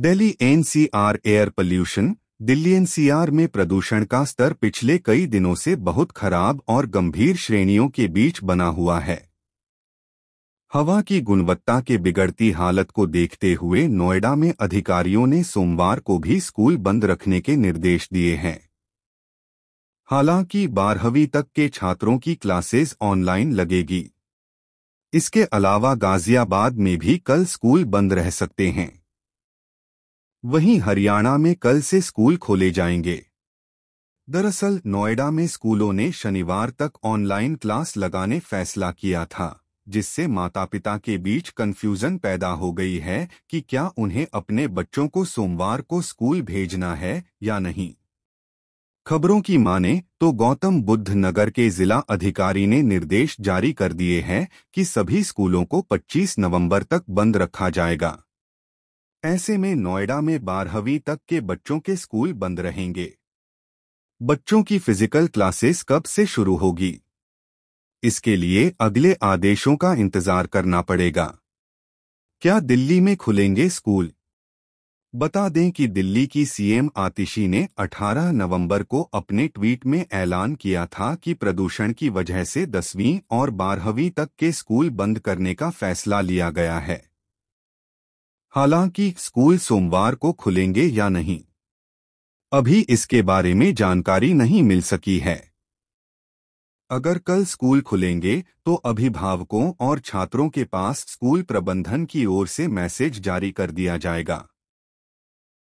Delhi NCR air pollution Delhi NCR में प्रदूषण का स्तर पिछले कई दिनों से बहुत खराब और गंभीर श्रेणियों के बीच बना हुआ है हवा की गुणवत्ता के बिगड़ती हालत को देखते हुए नोएडा में अधिकारियों ने सोमवार को भी स्कूल बंद रखने के निर्देश दिए हैं हालांकि बारहवीं तक के छात्रों की क्लासेस ऑनलाइन लगेगी इसके अलावा गाजियाबाद में भी कल स्कूल बंद रह सकते हैं वहीं हरियाणा में कल से स्कूल खोले जाएंगे दरअसल नोएडा में स्कूलों ने शनिवार तक ऑनलाइन क्लास लगाने फैसला किया था जिससे माता पिता के बीच कन्फ्यूज़न पैदा हो गई है कि क्या उन्हें अपने बच्चों को सोमवार को स्कूल भेजना है या नहीं खबरों की माने तो गौतम बुद्ध नगर के जिला अधिकारी ने निर्देश जारी कर दिए हैं कि सभी स्कूलों को 25 नवंबर तक बंद रखा जाएगा ऐसे में नोएडा में बारहवीं तक के बच्चों के स्कूल बंद रहेंगे बच्चों की फिजिकल क्लासेस कब से शुरू होगी इसके लिए अगले आदेशों का इंतजार करना पड़ेगा क्या दिल्ली में खुलेंगे स्कूल बता दें कि दिल्ली की सीएम आतिशी ने 18 नवंबर को अपने ट्वीट में ऐलान किया था कि प्रदूषण की वजह से दसवीं और बारहवीं तक के स्कूल बंद करने का फैसला लिया गया है हालांकि स्कूल सोमवार को खुलेंगे या नहीं अभी इसके बारे में जानकारी नहीं मिल सकी है अगर कल स्कूल खुलेंगे तो अभिभावकों और छात्रों के पास स्कूल प्रबंधन की ओर से मैसेज जारी कर दिया जाएगा